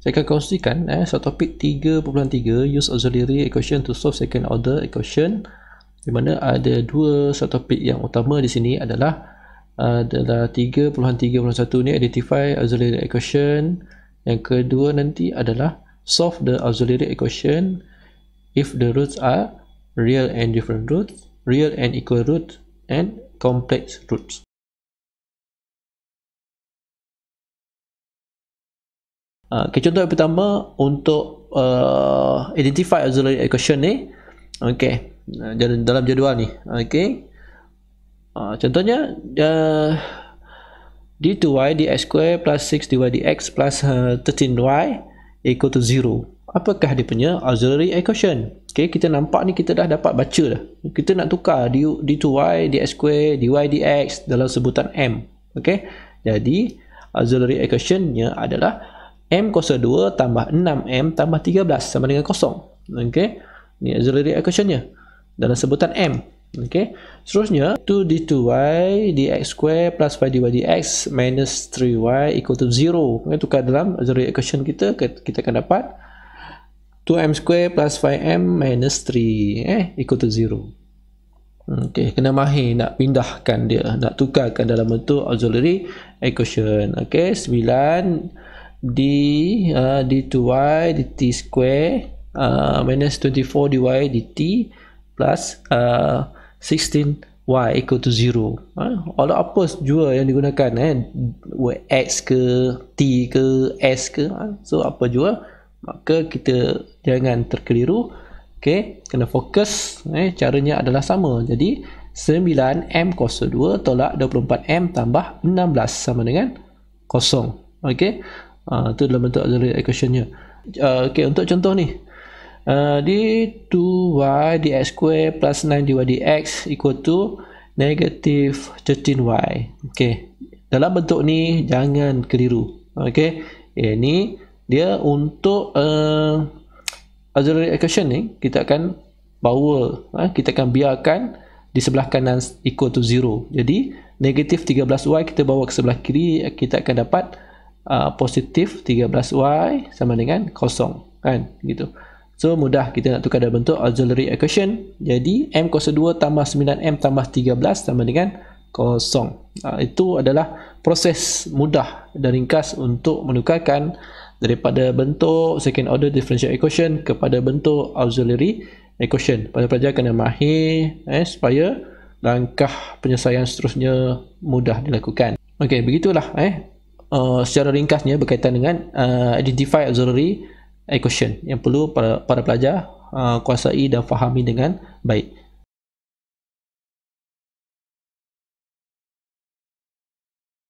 Saya akan kongsikan eh, satu topik 3.3 Use auxiliary equation to solve second order equation Di mana ada dua satu topik yang utama di sini adalah adalah 3.3.1 ni identify auxiliary equation yang kedua nanti adalah solve the auxiliary equation if the roots are real and different roots real and equal roots, and complex roots Ah, okay, contoh yang pertama untuk uh, identify auxiliary equation ni okey ah, dalam jadual ni okey uh, contohnya uh, d2y dx 2 plus 6dy dx plus uh, 13y equal to 0 apakah dia punya auxiliary equation okey kita nampak ni kita dah dapat baca dah kita nak tukar d, 2 y dx 2 dy dx dalam sebutan m okey jadi auxiliary equationnya adalah M kuasa 2 tambah 6M tambah 13 sama dengan kosong. Okay. Ini auxiliary equationnya. Dalam sebutan M. Okay. Seterusnya, 2D2Y DX square plus 5DY d DX minus 3Y equal to 0. Okay, tukar dalam auxiliary equation kita, kita akan dapat 2M square plus 5M minus 3 eh, equal to 0. Okey, kena mahir nak pindahkan dia, nak tukarkan dalam bentuk auxiliary equation. Okey, 9 d uh, d2y dt square uh, minus 24dy dt plus uh, 16y equal to 0 uh, all apa opposite juga yang digunakan eh, where x ke t ke s ke uh, so apa juga maka kita jangan terkeliru ok kena fokus eh, caranya adalah sama jadi 9m kosa 2 tolak 24m tambah 16 sama dengan kosong Okey uh, tu dalam bentuk auxiliary equationnya uh, okay, untuk contoh ni uh, ah, d2y dx square plus 9dy dx equal to negative 13y okay. dalam bentuk ni jangan keliru okay. ini eh, dia untuk uh, auxiliary equation ni kita akan bawa uh, kita akan biarkan di sebelah kanan equal to 0 jadi negative 13y kita bawa ke sebelah kiri kita akan dapat uh, positif 13y sama dengan kosong kan gitu so mudah kita nak tukar dalam bentuk auxiliary equation jadi m kos 2 tambah 9m tambah 13 sama dengan kosong uh, itu adalah proses mudah dan ringkas untuk menukarkan daripada bentuk second order differential equation kepada bentuk auxiliary equation pada pelajar kena mahir eh, supaya langkah penyelesaian seterusnya mudah dilakukan Okey, begitulah eh Uh, secara ringkasnya berkaitan dengan uh, identify auxiliary equation yang perlu para, para pelajar uh, kuasai dan fahami dengan baik.